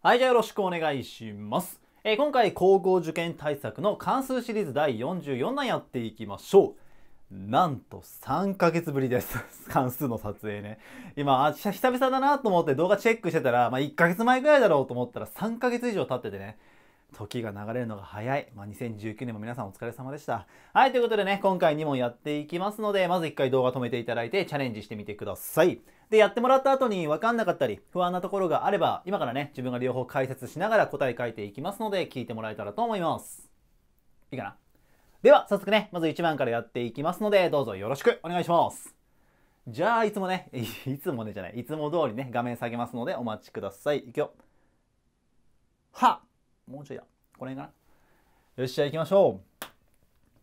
はい、じゃあよろしくお願いします。えー、今回、高校受験対策の関数シリーズ第44弾やっていきましょう。なんと3ヶ月ぶりです。関数の撮影ね。今、あ、久々だなと思って動画チェックしてたら、まあ1ヶ月前ぐらいだろうと思ったら3ヶ月以上経っててね。時が流れるのが早い。まあ、2019年も皆さんお疲れ様でした。はい、ということでね、今回2問やっていきますので、まず1回動画止めていただいてチャレンジしてみてください。で、やってもらった後に分かんなかったり、不安なところがあれば、今からね、自分が両方解説しながら答え書いていきますので、聞いてもらえたらと思います。いいかなでは、早速ね、まず1番からやっていきますので、どうぞよろしくお願いします。じゃあ、いつもね、いつもねじゃない、いつも通りね、画面下げますので、お待ちください。いくよ。はっもうちょいや。この辺かな。よっしゃ、行きましょう。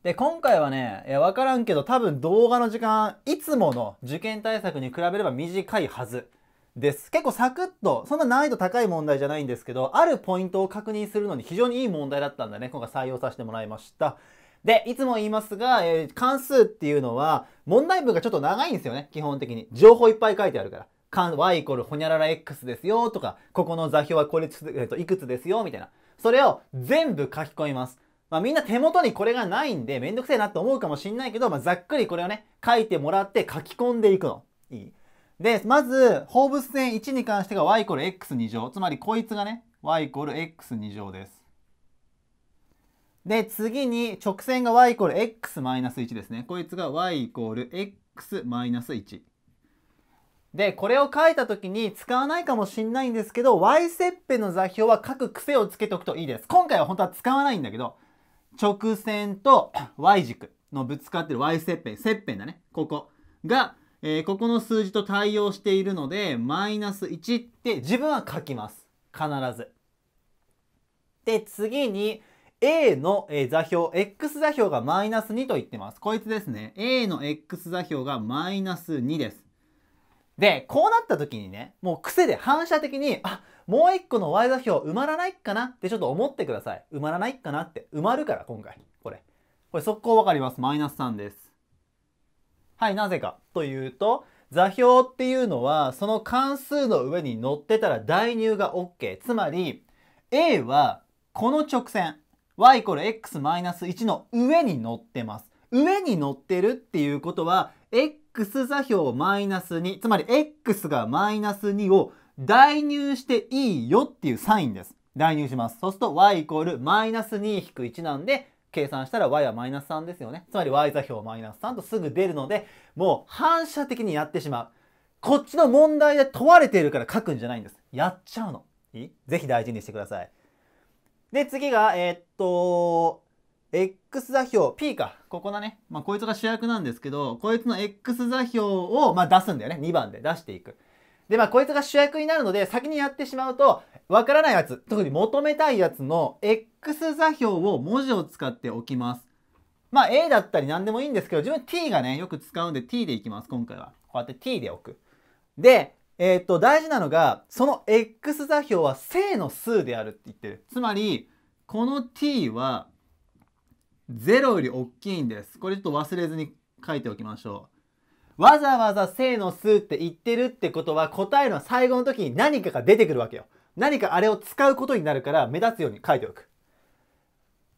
で、今回はね、いや、わからんけど、多分動画の時間、いつもの受験対策に比べれば短いはずです。結構サクッと、そんな難易度高い問題じゃないんですけど、あるポイントを確認するのに非常にいい問題だったんだね、今回採用させてもらいました。で、いつも言いますが、えー、関数っていうのは、問題文がちょっと長いんですよね、基本的に。情報いっぱい書いてあるから。y イコールほにゃらら x ですよとか、ここの座標はこれ、えー、といくつですよみたいな。それを全部書き込みます。まあ、みんな手元にこれがないんでめんどくせえなって思うかもしんないけど、まあ、ざっくりこれをね、書いてもらって書き込んでいくの。いい。で、まず、放物線1に関してが y イコール x2 乗。つまりこいつがね、y イコール x2 乗です。で、次に直線が y イコール x-1 ですね。こいつが y イコール x-1。で、これを書いた時に使わないかもしんないんですけど、y 切片の座標は書く癖をつけておくといいです。今回は本当は使わないんだけど、直線と y 軸のぶつかってる y 切片、切片だね、ここが、えー、ここの数字と対応しているので、マイナス1って自分は書きます。必ず。で、次に、A の座標、X 座標がマイナス2と言ってます。こいつですね。A の X 座標がマイナス2です。で、こうなった時にね、もう癖で反射的に、あ、もう一個の Y 座標埋まらないかなってちょっと思ってください。埋まらないかなって。埋まるから、今回。これ。これ速攻わかります。マイナス3です。はい、なぜかというと、座標っていうのは、その関数の上に乗ってたら代入が OK。つまり、A はこの直線、y イコール x マイナス1の上に乗ってます。上に乗ってるっていうことは、x 座標マイナス2つまり x がマイナス2を代入していいよっていうサインです。代入します。そうすると y イコールマイナス2引く1なんで計算したら y はマイナス3ですよね。つまり y 座標マイナス3とすぐ出るのでもう反射的にやってしまう。こっちの問題で問われているから書くんじゃないんです。やっちゃうの。いいぜひ大事にしてください。で、次が、えー、っと、x 座標 p かここだね、まあ、こいつが主役なんですけどこいつの x 座標を、ま出すんだよね2番で出していくでまあこいつが主役になるので先にやってしまうとわからないやつ特に求めたいやつの x 座標を文字を使っておきますまあ a だったり何でもいいんですけど自分 t がねよく使うんで t でいきます今回はこうやって t で置くでえー、っと大事なのがその x 座標は正の数であるって言ってるつまりこの t は0より大きいんです。これちょっと忘れずに書いておきましょう。わざわざ正の数って言ってるってことは答えの最後の時に何かが出てくるわけよ。何かあれを使うことになるから目立つように書いておく。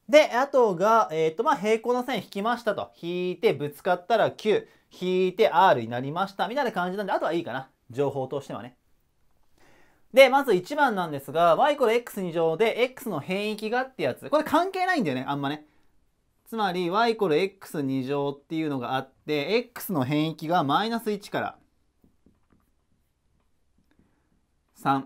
で、あとが、えっ、ー、と、まあ、平行の線引きましたと。引いてぶつかったら9、引いて R になりました。みたいな感じなんで、あとはいいかな。情報としてはね。で、まず1番なんですが、y イコール x2 乗で x の変域がってやつ。これ関係ないんだよね、あんまね。つまり y x2 乗っていうのがあって x の変域がマイナス1から3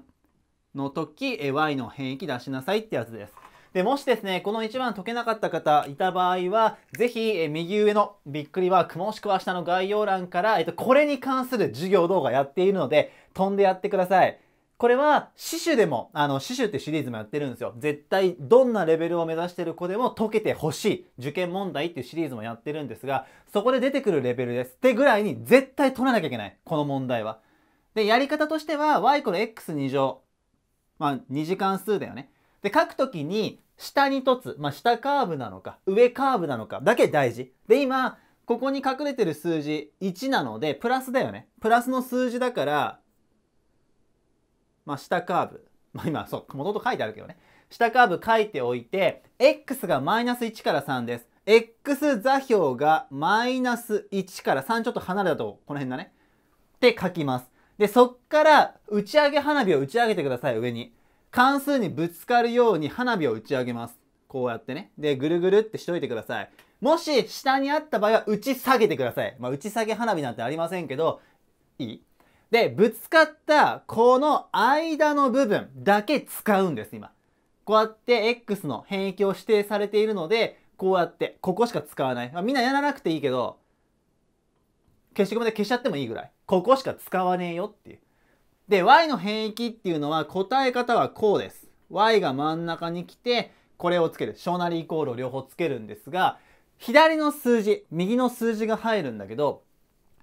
の時 y の変域出しなさいってやつです。で、もしですね、この1番解けなかった方いた場合は、ぜひ、右上のびっくりワークもしくは下の概要欄から、えっと、これに関する授業動画やっているので、飛んでやってください。これは、死守でも、あの、死守ってシリーズもやってるんですよ。絶対、どんなレベルを目指してる子でも解けてほしい。受験問題っていうシリーズもやってるんですが、そこで出てくるレベルです。ってぐらいに、絶対取らなきゃいけない。この問題は。で、やり方としては、y イコル x2 乗。まあ、2次関数だよね。で、書くときに、下に凸、まあ、下カーブなのか、上カーブなのか、だけ大事。で、今、ここに隠れてる数字1なので、プラスだよね。プラスの数字だから、まあ、下カーブ、まあ、今そう元々書いてあるけどね下カーブ書いておいて x がマイナス1から3です x 座標がマイナス1から3ちょっと離れたとこの辺だねって書きますでそっから打ち上げ花火を打ち上げてください上に関数にぶつかるように花火を打ち上げますこうやってねでぐるぐるってしといてくださいもし下にあった場合は打ち下げてくださいまあ打ち下げ花火なんてありませんけどいいで、ぶつかったこの間の部分だけ使うんです、今。こうやって X の変域を指定されているので、こうやって、ここしか使わない。まあ、みんなやらなくていいけど、消しゴムで消しちゃってもいいぐらい。ここしか使わねえよっていう。で、y の変域っていうのは答え方はこうです。y が真ん中に来て、これをつける。小なりイコールを両方つけるんですが、左の数字、右の数字が入るんだけど、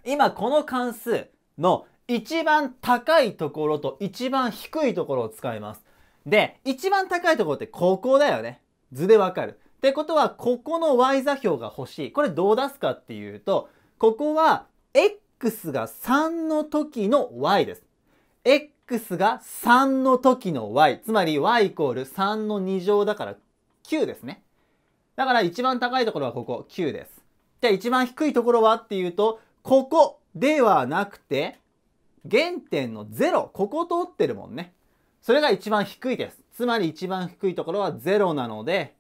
今この関数の一番高いところと一番低いところを使います。で、一番高いところってここだよね。図でわかる。ってことは、ここの y 座標が欲しい。これどう出すかっていうと、ここは x が3の時の y です。x が3の時の y。つまり y イコール3の2乗だから9ですね。だから一番高いところはここ9です。じゃあ一番低いところはっていうと、ここではなくて、原点のロ、ここ通ってるもんね。それが一番低いです。つまり一番低いところは0なので、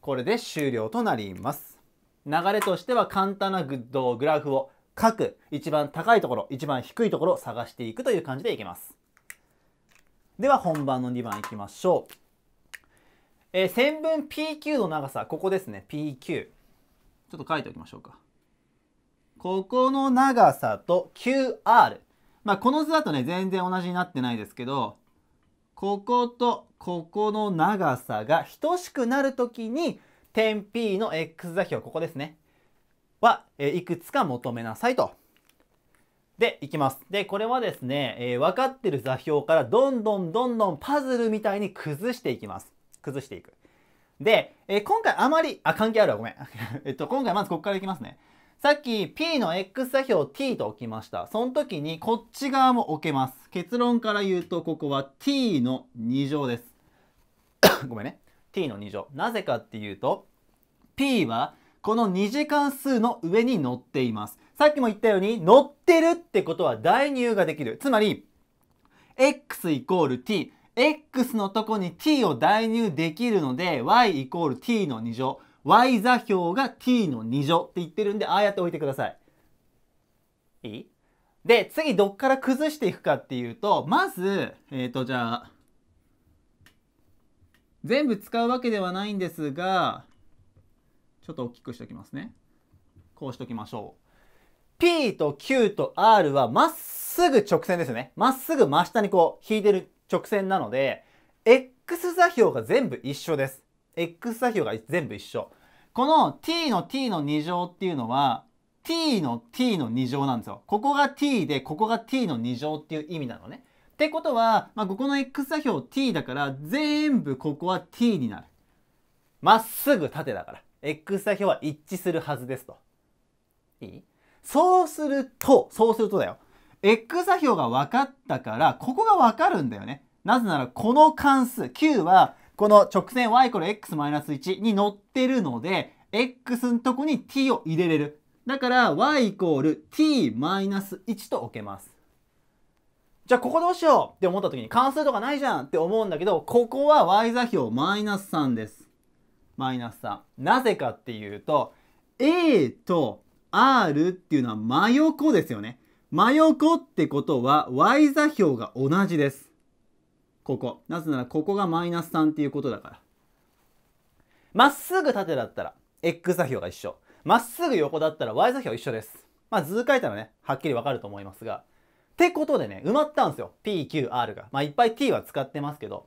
これで終了となります。流れとしては簡単なグッドグラフを書く、一番高いところ、一番低いところを探していくという感じでいきます。では本番の2番いきましょう。えー、線分 PQ の長さ、ここですね、PQ。ちょっと書いておきましょうか。ここの長さと QR。まあ、この図だとね、全然同じになってないですけど、こことここの長さが等しくなるときに、点 P の x 座標、ここですね。は、えいくつか求めなさいと。で、いきます。で、これはですね、えー、分かってる座標からどんどんどんどんパズルみたいに崩していきます。崩していく。で、えー、今回あまり、あ、関係あるわ、ごめん。えっと、今回まずここからいきますね。さっき P の x 座標 t と置きました。その時にこっち側も置けます。結論から言うとここは t の2乗です。ごめんね。t の2乗。なぜかっていうと p はこの2次関数の上に乗っています。さっきも言ったように乗ってるってことは代入ができる。つまり x イコール t。x のとこに t を代入できるので y イコール t の2乗。y 座標が t の2乗って言ってるんで、ああやって置いてください。いいで、次どっから崩していくかっていうと、まず、えっ、ー、と、じゃあ、全部使うわけではないんですが、ちょっと大きくしておきますね。こうしておきましょう。P と Q と R はまっすぐ直線ですね。まっすぐ真下にこう引いてる直線なので、X 座標が全部一緒です。x 座標が全部一緒。この t の t の2乗っていうのは t の t の2乗なんですよ。ここが t でここが t の2乗っていう意味なのね。ってことは、まあ、ここの x 座標 t だから全部ここは t になる。まっすぐ縦だから x 座標は一致するはずですと。いいそうすると、そうするとだよ。x 座標が分かったからここが分かるんだよね。なぜならこの関数 q はこの直線 y イコール x-1 マイナスに乗ってるので、x のとこに t を入れれる。だから y イコール t-1 マイナスと置けます。じゃあここどうしようって思った時に関数とかないじゃんって思うんだけど、ここは y 座標マイナス3です。マイナス3。なぜかっていうと、a と r っていうのは真横ですよね。真横ってことは y 座標が同じです。ここ。なぜならここがマイナス3っていうことだから。まっすぐ縦だったら x 座標が一緒。まっすぐ横だったら y 座標一緒です。まあ図書いたらね、はっきりわかると思いますが。ってことでね、埋まったんですよ。p, q, r が。まあいっぱい t は使ってますけど。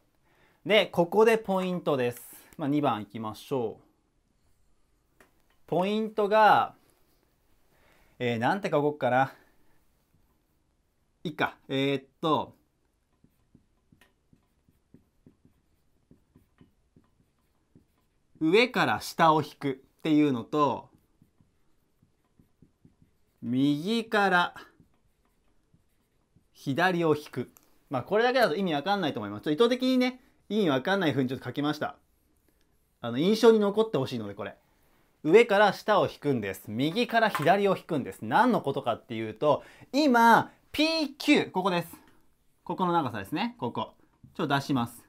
で、ここでポイントです。まあ2番いきましょう。ポイントが、えー、なんて書こうかな。いいか。えー、っと、上から下を引くっていうのと右から左を引く。まあこれだけだと意味わかんないと思います。ちょっと意図的にね、意味わかんないふうにちょっと書きました。あの印象に残ってほしいのでこれ。上から下を引くんです。右から左を引くんです。何のことかっていうと、今、PQ、ここです。ここの長さですね。ここ。ちょっと出します。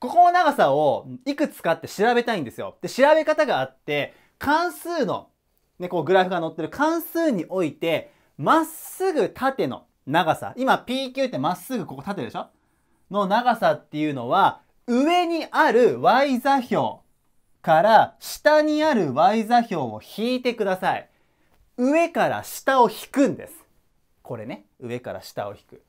ここの長さをいくつかって調べたいんですよ。で、調べ方があって、関数の、ね、こうグラフが載ってる関数において、まっすぐ縦の長さ、今 PQ ってまっすぐここ縦でしょの長さっていうのは、上にある y 座標から下にある y 座標を引いてください。上から下を引くんです。これね、上から下を引く。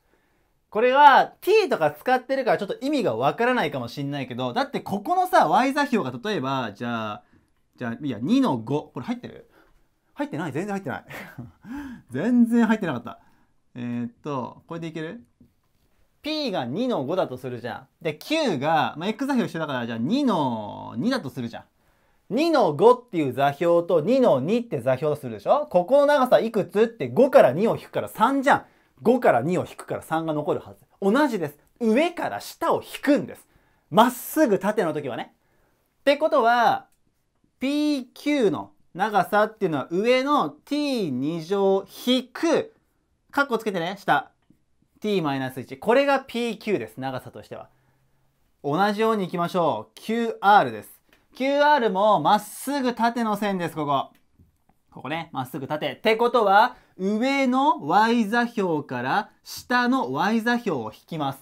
これは t とか使ってるからちょっと意味がわからないかもしんないけど、だってここのさ、y 座標が例えば、じゃあ、じゃあ、いや、2の5。これ入ってる入ってない全然入ってない。全然入ってな かった。えー、っと、これでいける ?p が2の5だとするじゃん。で、q が、まあ、x 座標一緒だから、じゃあ2の2だとするじゃん。2の5っていう座標と2の2って座標とするでしょここの長さいくつって5から2を引くから3じゃん。5から2を引くから3が残るはず。同じです。上から下を引くんです。まっすぐ縦の時はね。ってことは、PQ の長さっていうのは上の t2 乗引く、カッコつけてね、下。t-1。これが PQ です。長さとしては。同じようにいきましょう。QR です。QR もまっすぐ縦の線です、ここ。ここね、まっすぐ縦。ってことは、上の y 座標から下の y 座標を引きます。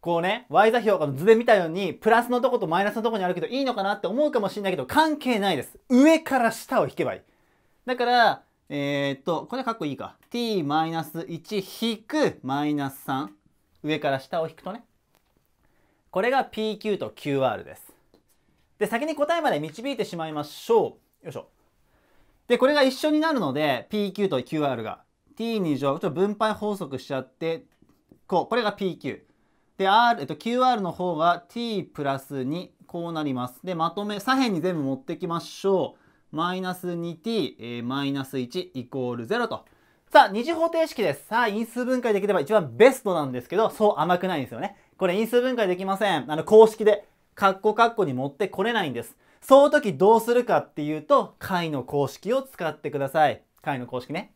こうね、y 座標の図で見たように、プラスのとことマイナスのとこにあるけどいいのかなって思うかもしれないけど、関係ないです。上から下を引けばいい。だから、えー、っと、これかっこいいか。t-1 引くマイナス3。上から下を引くとね。これが pq と qr です。で、先に答えまで導いてしまいましょう。よいしょ。で、これが一緒になるので、PQ と QR が t2 乗、ちょっと分配法則しちゃって、こう、これが PQ。で、R、えっと、QR の方が t プラス2、こうなります。で、まとめ、左辺に全部持ってきましょう。マイナス 2t、えマイナス1イコール0と。さあ、二次方程式です。さあ、因数分解できれば一番ベストなんですけど、そう甘くないんですよね。これ因数分解できません。あの、公式で、カッコカッコに持ってこれないんです。その時どうするかっていうと、解の公式を使ってください。解の公式ね。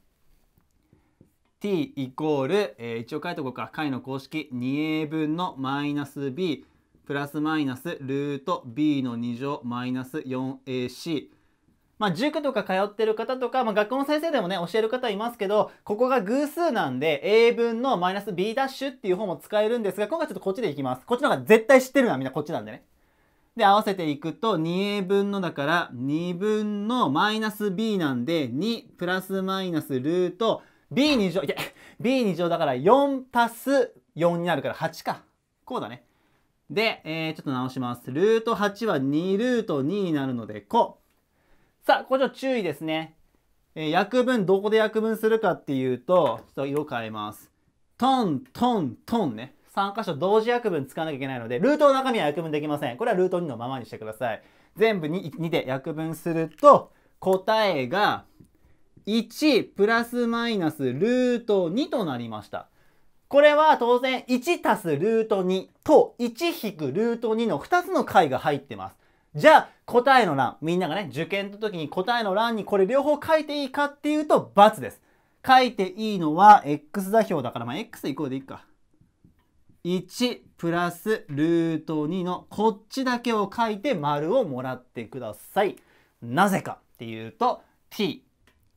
t イコール、えー、一応書いておこうか。解の公式 2a 分のマイナス b プラスマイナスルート b の2乗マイナス 4ac。まあ、塾とか通ってる方とか、まあ、学校の先生でもね、教える方いますけど、ここが偶数なんで、a 分のマイナス b' ダッシュっていう方も使えるんですが、今回ちょっとこっちでいきます。こっちの方が絶対知ってるのはみんなこっちなんでね。で、合わせていくと 2a 分のだから2分のマイナス b なんで2プラスマイナスルート b2 乗、いや、b2 乗だから4足す4になるから8か。こうだね。で、えー、ちょっと直します。ルート8は2ルート2になるので、こう。さあ、ここちょっと注意ですね。えー、約分、どこで約分するかっていうと、ちょっと色変えます。トン、トン、トンね。3箇所同時約分使わなきゃいけないので、ルートの中身は約分できません。これはルート2のままにしてください。全部 2, 2で約分すると、答えが1プラスマイナスルート2となりました。これは当然1足すルート2と1引くルート2の2つの解が入ってます。じゃあ答えの欄、みんながね、受験の時に答えの欄にこれ両方書いていいかっていうと×です。書いていいのは x 座標だから、まあ、x イコールでいいか。1プラスルート2のこっちだけを書いて丸をもらってください。なぜかっていうと t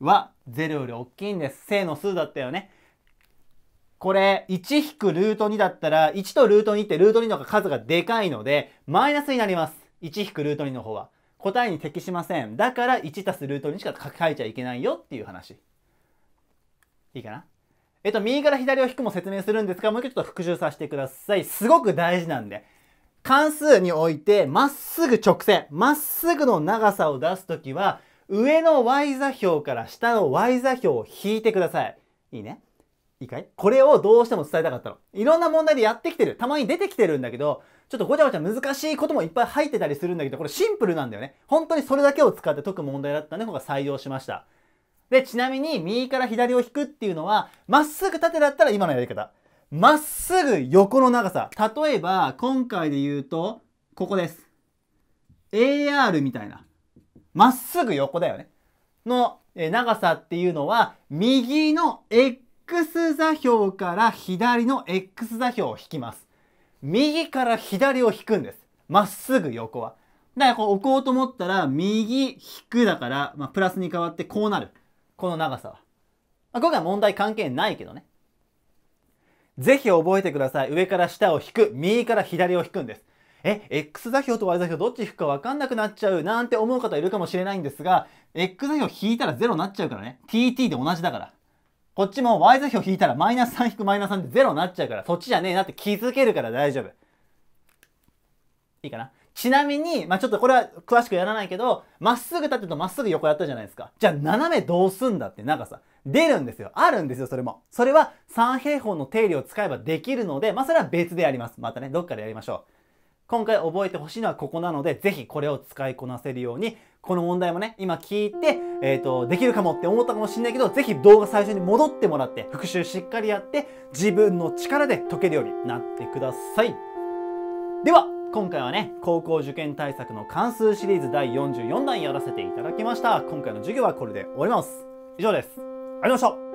は0より大きいんです。正の数だったよね。これ1引くルート2だったら1とルート2ってルート2の方が数がでかいのでマイナスになります。1引くルート2の方は。答えに適しません。だから1たすルート2しか書いちゃいけないよっていう話。いいかなえっと、右から左を引くも説明するんですが、もう一回ちょっと復習させてください。すごく大事なんで。関数において、まっすぐ直線、まっすぐの長さを出すときは、上の y 座標から下の y 座標を引いてください。いいねいいかいこれをどうしても伝えたかったの。いろんな問題でやってきてる。たまに出てきてるんだけど、ちょっとごちゃごちゃ難しいこともいっぱい入ってたりするんだけど、これシンプルなんだよね。本当にそれだけを使って解く問題だったんで、今回採用しました。で、ちなみに右から左を引くっていうのは、まっすぐ縦だったら今のやり方。まっすぐ横の長さ。例えば、今回で言うと、ここです。AR みたいな。まっすぐ横だよね。の長さっていうのは、右の X 座標から左の X 座標を引きます。右から左を引くんです。まっすぐ横は。だからこう置こうと思ったら、右引くだから、まあ、プラスに変わってこうなる。この長さは。まあ、今回は問題関係ないけどね。ぜひ覚えてください。上から下を引く。右から左を引くんです。え、X 座標と Y 座標どっち引くか分かんなくなっちゃうなんて思う方いるかもしれないんですが、X 座標引いたら0になっちゃうからね。TT で同じだから。こっちも Y 座標引いたらマイナス3引くマイナス3で0になっちゃうから、そっちじゃねえなって気づけるから大丈夫。いいかなちなみに、まあ、ちょっとこれは詳しくやらないけど、まっすぐ立てるとまっすぐ横やったじゃないですか。じゃあ斜めどうすんだって長さ、出るんですよ。あるんですよ、それも。それは三平方の定理を使えばできるので、まあ、それは別でやります。またね、どっかでやりましょう。今回覚えてほしいのはここなので、ぜひこれを使いこなせるように、この問題もね、今聞いて、えっ、ー、と、できるかもって思ったかもしんないけど、ぜひ動画最初に戻ってもらって、復習しっかりやって、自分の力で解けるようになってください。では今回はね高校受験対策の関数シリーズ第44弾やらせていただきました今回の授業はこれで終わります以上ですありがとうございました